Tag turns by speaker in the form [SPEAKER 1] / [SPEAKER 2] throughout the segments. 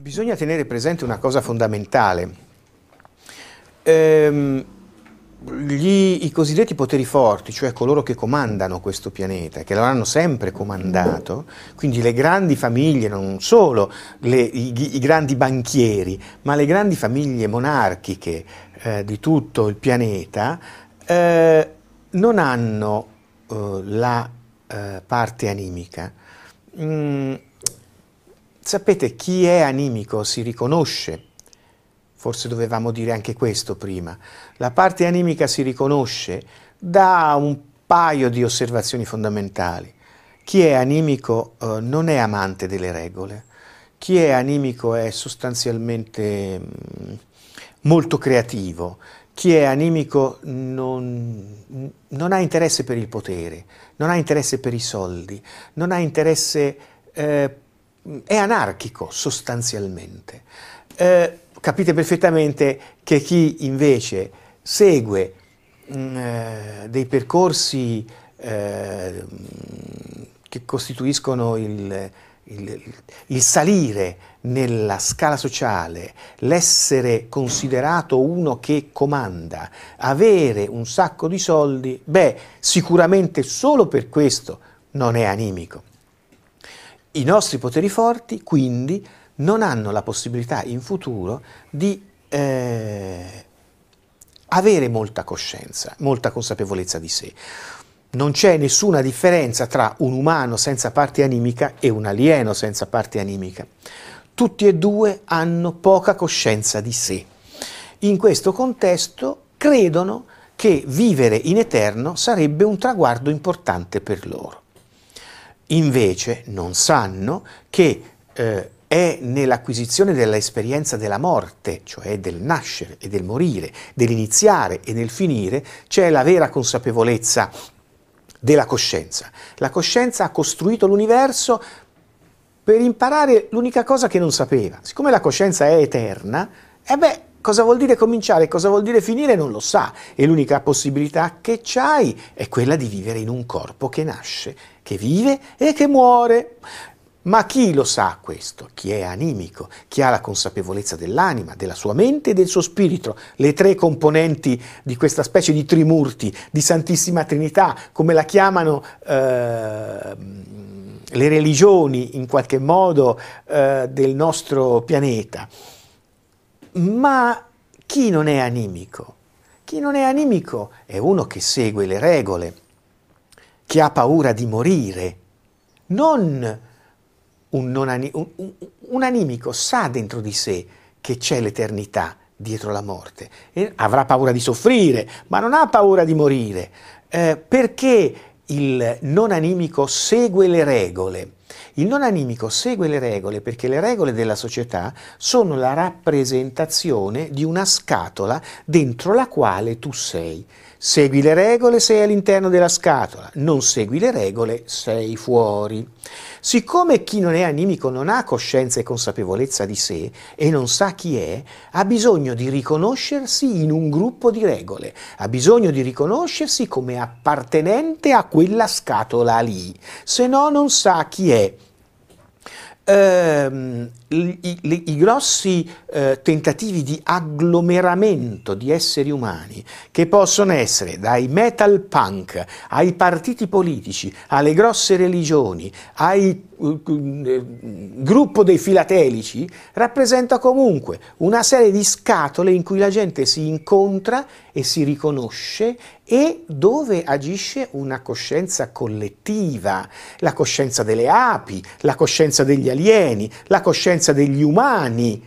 [SPEAKER 1] Bisogna tenere presente una cosa fondamentale. Ehm, gli, I cosiddetti poteri forti, cioè coloro che comandano questo pianeta, che lo hanno sempre comandato, quindi le grandi famiglie, non solo le, i, i, grandi banchieri, ma le grandi famiglie monarchiche eh, di tutto il pianeta, eh, non hanno eh, la eh, parte animica. Mm, Sapete, chi è animico si riconosce. Forse dovevamo dire anche questo prima. La parte animica si riconosce da un paio di osservazioni fondamentali. Chi è animico eh, non è amante delle regole. Chi è animico è sostanzialmente mh, mm, molto creativo. Chi è animico non, non, ha interesse per il potere, non ha interesse per i soldi, non ha interesse eh, è anarchico sostanzialmente. Eh, capite perfettamente che chi invece segue mh, mm, eh, dei percorsi eh, che costituiscono il, il, il, salire nella scala sociale, l'essere considerato uno che comanda, avere un sacco di soldi, beh, sicuramente solo per questo non è animico. I nostri poteri forti quindi non hanno la possibilità in futuro di eh, avere molta coscienza, molta consapevolezza di sé. Non c'è nessuna differenza tra un umano senza parte animica e un alieno senza parte animica. Tutti e due hanno poca coscienza di sé. In questo contesto credono che vivere in eterno sarebbe un traguardo importante per loro invece non sanno che eh, è nell'acquisizione dell'esperienza della morte, cioè del nascere e del morire, dell'iniziare e del finire, c'è la vera consapevolezza della coscienza. La coscienza ha costruito l'universo per imparare l'unica cosa che non sapeva. Siccome la coscienza è eterna, e eh beh, Cosa vuol dire cominciare, cosa vuol dire finire non lo sa e l'unica possibilità che c'hai è quella di vivere in un corpo che nasce, che vive e che muore. Ma chi lo sa questo? Chi è animico? Chi ha la consapevolezza dell'anima, della sua mente e del suo spirito? Le tre componenti di questa specie di trimurti, di Santissima Trinità, come la chiamano... Eh, le religioni in qualche modo eh, del nostro pianeta ma chi non è animico? Chi non è animico è uno che segue le regole, che ha paura di morire, non un, non ani- un, un, animico sa dentro di sé che c'è l'eternità dietro la morte, e avrà paura di soffrire, ma non ha paura di morire, eh, perché il non animico segue le regole. Il non animico segue le regole perché le regole della società sono la rappresentazione di una scatola dentro la quale tu sei. Segui le regole, sei all'interno della scatola, non segui le regole, sei fuori. Siccome chi non è animico non ha coscienza e consapevolezza di sé e non sa chi è, ha bisogno di riconoscersi in un gruppo di regole, ha bisogno di riconoscersi come appartenente a quella scatola lì, se no non sa chi è ehm, i, i, i, grossi eh, tentativi di agglomeramento di esseri umani, che possono essere dai metal punk ai partiti politici, alle grosse religioni, ai eh, gruppo dei filatelici rappresenta comunque una serie di scatole in cui la gente si incontra e si riconosce e dove agisce una coscienza collettiva, la coscienza delle api, la coscienza degli alieni, la coscienza degli umani,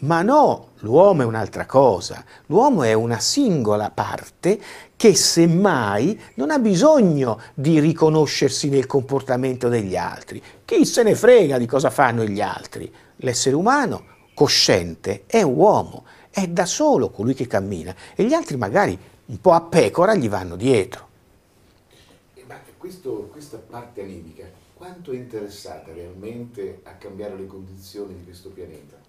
[SPEAKER 1] ma no, l'uomo è un'altra cosa, l'uomo è una singola parte che semmai non ha bisogno di riconoscersi nel comportamento degli altri. Chi se ne frega di cosa fanno gli altri? L'essere umano cosciente è uomo, è da solo colui che cammina e gli altri magari un po' a pecora gli vanno dietro. Eh, ma questo, questa parte animica quanto è interessata realmente a cambiare le condizioni di questo pianeta?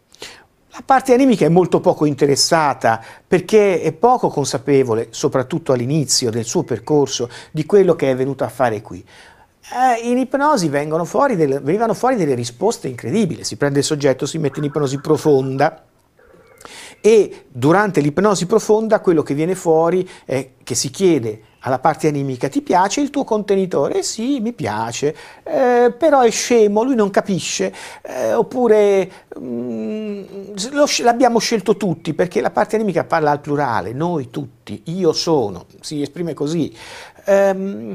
[SPEAKER 1] La parte animica è molto poco interessata perché è poco consapevole, soprattutto all'inizio del suo percorso, di quello che è venuto a fare qui. Eh, in ipnosi fuori delle, venivano fuori delle risposte incredibili, si prende il soggetto, si mette in ipnosi profonda e durante l'ipnosi profonda quello che viene fuori è che si chiede alla parte animica, ti piace il tuo contenitore? sì, mi piace, eh, però è scemo, lui non capisce, eh, oppure mm, l'abbiamo scelto tutti, perché la parte animica parla al plurale, noi tutti, io sono, si esprime così. Ehm,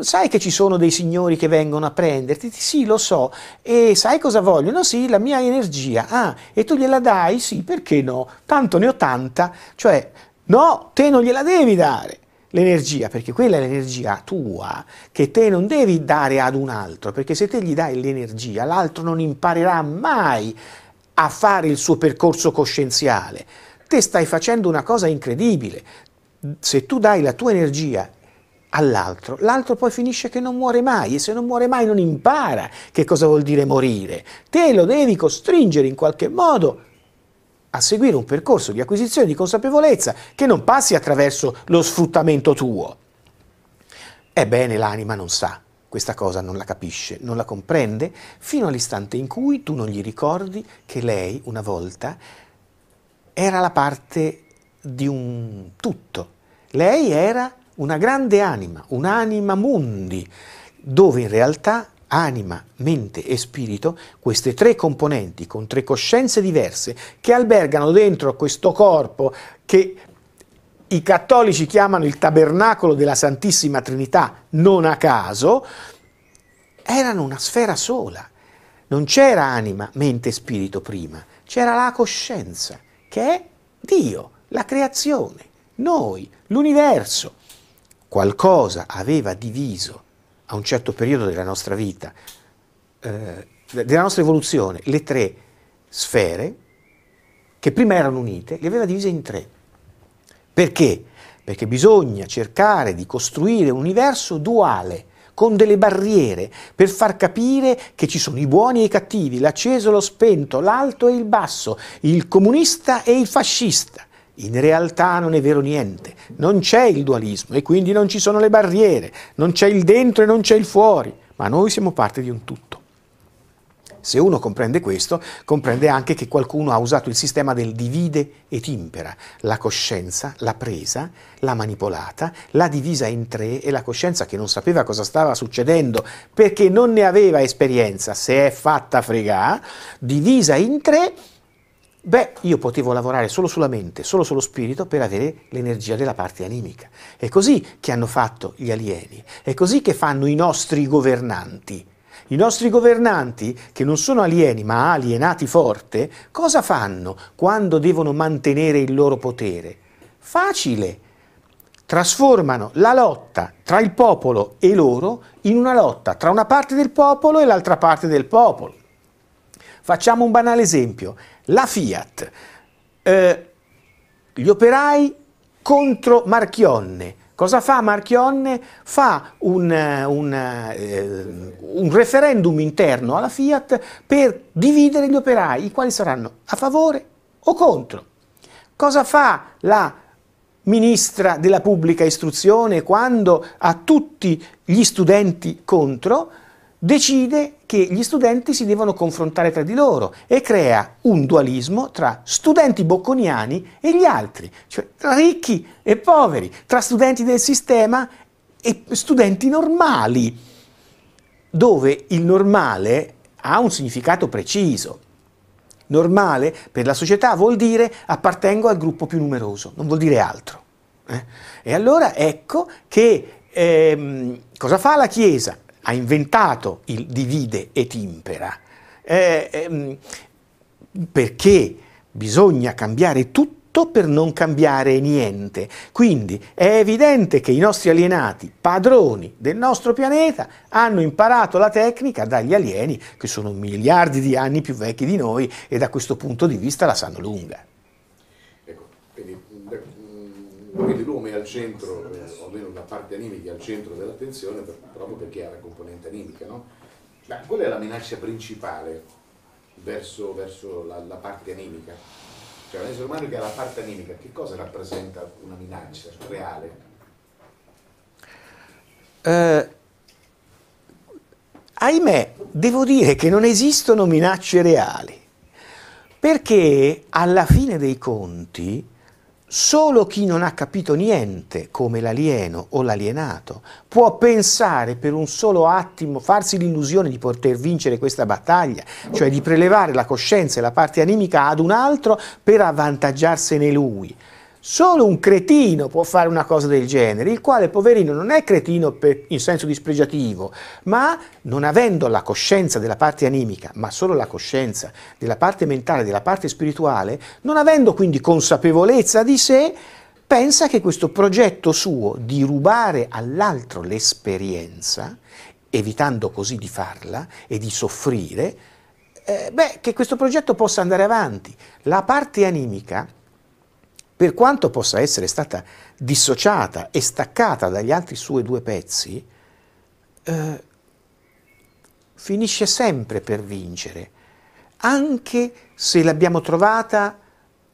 [SPEAKER 1] sai che ci sono dei signori che vengono a prenderti? Sì, lo so. E sai cosa vogliono? Sì, la mia energia. Ah, e tu gliela dai? Sì, perché no? Tanto ne ho tanta. Cioè, no, te non gliela devi dare l'energia, perché quella è l'energia tua, che te non devi dare ad un altro, perché se te gli dai l'energia, l'altro non imparerà mai a fare il suo percorso coscienziale. Te stai facendo una cosa incredibile. Se tu dai la tua energia all'altro, l'altro poi finisce che non muore mai e se non muore mai non impara che cosa vuol dire morire. Te lo devi costringere in qualche modo a seguire un percorso di acquisizione di consapevolezza che non passi attraverso lo sfruttamento tuo. Ebbene, l'anima non sa, questa cosa non la capisce, non la comprende, fino all'istante in cui tu non gli ricordi che lei, una volta, era la parte di un tutto. Lei era una grande anima, un'anima mundi, dove in realtà anima, mente e spirito, queste tre componenti con tre coscienze diverse che albergano dentro questo corpo che i cattolici chiamano il tabernacolo della Santissima Trinità, non a caso, erano una sfera sola. Non c'era anima, mente e spirito prima, c'era la coscienza, che è Dio, la creazione, noi, l'universo. Qualcosa aveva diviso a un certo periodo della nostra vita, eh, della nostra evoluzione, le tre sfere, che prima erano unite, le aveva divise in tre. Perché? Perché bisogna cercare di costruire un universo duale, con delle barriere, per far capire che ci sono i buoni e i cattivi, l'acceso e lo spento, l'alto e il basso, il comunista e il fascista. In realtà non è vero niente, non c'è il dualismo e quindi non ci sono le barriere, non c'è il dentro e non c'è il fuori, ma noi siamo parte di un tutto. Se uno comprende questo, comprende anche che qualcuno ha usato il sistema del divide e timpera, la coscienza l'ha presa, l'ha manipolata, l'ha divisa in tre e la coscienza che non sapeva cosa stava succedendo perché non ne aveva esperienza, se è fatta fregà, divisa in tre Beh, io potevo lavorare solo sulla mente, solo sullo spirito per avere l'energia della parte animica. È così che hanno fatto gli alieni, è così che fanno i nostri governanti. I nostri governanti, che non sono alieni ma alienati forte, cosa fanno quando devono mantenere il loro potere? Facile. Trasformano la lotta tra il popolo e loro in una lotta tra una parte del popolo e l'altra parte del popolo. Facciamo un banale esempio. La Fiat, eh, gli operai contro Marchionne. Cosa fa Marchionne? Fa un, eh, un, eh, un, referendum interno alla Fiat per dividere gli operai, i quali saranno a favore o contro. Cosa fa la ministra della pubblica istruzione quando a tutti gli studenti contro decide che gli studenti si devono confrontare tra di loro e crea un dualismo tra studenti bocconiani e gli altri, cioè tra ricchi e poveri, tra studenti del sistema e studenti normali, dove il normale ha un significato preciso. Normale per la società vuol dire appartengo al gruppo più numeroso, non vuol dire altro. Eh? E allora ecco che ehm, cosa fa la Chiesa? ha inventato il divide et impera, eh, ehm, perché bisogna cambiare tutto per non cambiare niente. Quindi è evidente che i nostri alienati, padroni del nostro pianeta, hanno imparato la tecnica dagli alieni che sono miliardi di anni più vecchi di noi e da questo punto di vista la sanno lunga. Quindi l'uomo è al centro, o almeno la parte animica è al centro dell'attenzione per, proprio perché ha la componente animica. No? Ma qual è la minaccia principale verso, verso la, la, parte animica? Cioè l'essere umano che ha la parte animica, che cosa rappresenta una minaccia reale? Eh, ahimè, devo dire che non esistono minacce reali, perché alla fine dei conti Solo chi non ha capito niente, come l'alieno o l'alienato, può pensare per un solo attimo, farsi l'illusione di poter vincere questa battaglia, cioè di prelevare la coscienza e la parte animica ad un altro per avvantaggiarsene lui. Solo un cretino può fare una cosa del genere, il quale poverino non è cretino per, in senso dispregiativo, ma non avendo la coscienza della parte animica, ma solo la coscienza della parte mentale, della parte spirituale, non avendo quindi consapevolezza di sé, pensa che questo progetto suo di rubare all'altro l'esperienza, evitando così di farla e di soffrire, eh, beh, che questo progetto possa andare avanti. La parte animica per quanto possa essere stata dissociata e staccata dagli altri suoi due pezzi, eh, finisce sempre per vincere, anche se l'abbiamo trovata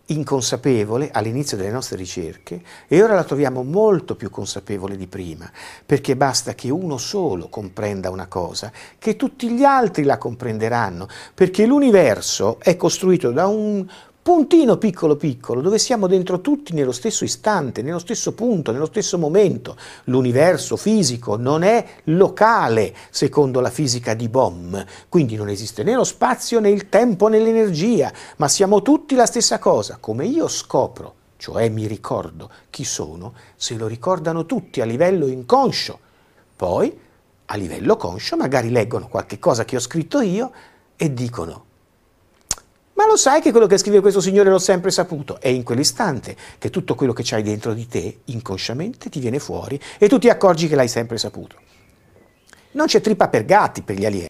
[SPEAKER 1] inconsapevole all'inizio delle nostre ricerche e ora la troviamo molto più consapevole di prima, perché basta che uno solo comprenda una cosa, che tutti gli altri la comprenderanno, perché l'universo è costruito da un puntino piccolo piccolo, dove siamo dentro tutti nello stesso istante, nello stesso punto, nello stesso momento. L'universo fisico non è locale, secondo la fisica di Bohm, quindi non esiste né lo spazio né il tempo né l'energia, ma siamo tutti la stessa cosa, come io scopro, cioè mi ricordo chi sono, se lo ricordano tutti a livello inconscio. Poi, a livello conscio, magari leggono qualche cosa che ho scritto io e dicono ma lo sai che quello che scrive questo signore l'ho sempre saputo? È in quell'istante che tutto quello che c'hai dentro di te, inconsciamente, ti viene fuori e tu ti accorgi che l'hai sempre saputo. Non c'è trippa per gatti per gli alieni.